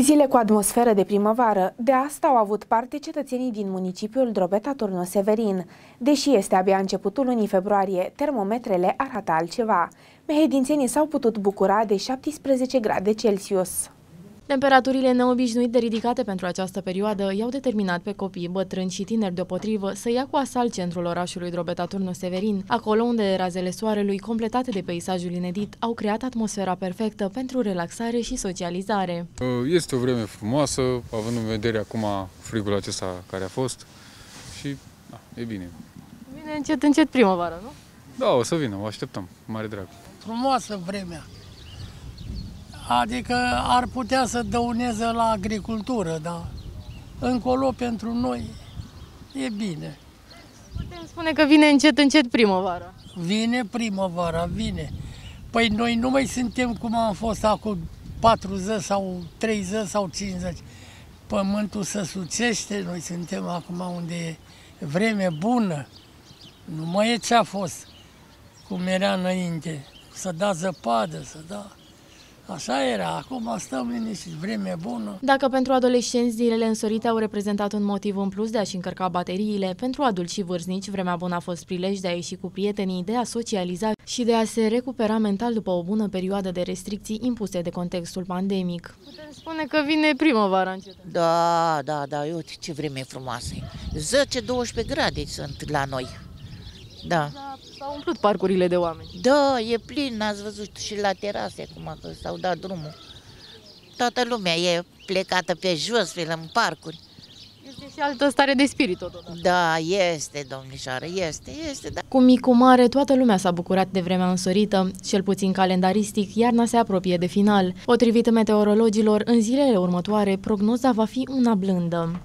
Zile cu atmosferă de primăvară, de asta au avut parte cetățenii din municipiul Drobeta Turnu Severin. Deși este abia începutul lunii februarie, termometrele arată altceva. Mehedințenii s-au putut bucura de 17 grade Celsius. Temperaturile neobișnuit de ridicate pentru această perioadă i-au determinat pe copii, bătrâni și tineri deopotrivă să ia cu asalt centrul orașului Drobeta Turnu Severin, acolo unde razele soarelui, completate de peisajul inedit, au creat atmosfera perfectă pentru relaxare și socializare. Uh, este o vreme frumoasă, având în vedere acum frigul acesta care a fost și da, e bine. Vine încet, încet primăvară, nu? Da, o să vină, o așteptăm, mare drag. Frumoasă vremea! Adică ar putea să dăuneze la agricultură, dar încolo pentru noi e bine. Putem spune că vine încet, încet primăvara. Vine primăvara, vine. Păi noi nu mai suntem cum am fost acum 40 sau 30 sau 50. Pământul se suțește, noi suntem acum unde e vreme bună. Nu mai e ce a fost, cum era înainte. Să da zăpadă, să da... Așa era, acum stăm liniștiți, vreme bună. Dacă pentru adolescenți zilele însorite au reprezentat un motiv în plus de a-și încărca bateriile, pentru adulți și vârstnici, vremea bună a fost prilej de a ieși cu prietenii, de a socializa și de a se recupera mental după o bună perioadă de restricții impuse de contextul pandemic. Putem spune că vine primăvara încet. Da, da, da, uite ce vreme frumoasă 10-12 grade sunt la noi. Da. da S-au umplut parcurile de oameni. Da, e plin, ați văzut și la terase acum că s-au dat drumul. Toată lumea e plecată pe jos, pe în parcuri. Este și altă stare de spirit totodată. Da, este, domnișoară, este, este. Da. Cu mic, cu mare, toată lumea s-a bucurat de vremea însorită, cel puțin calendaristic, iarna se apropie de final. Potrivit meteorologilor, în zilele următoare, prognoza va fi una blândă.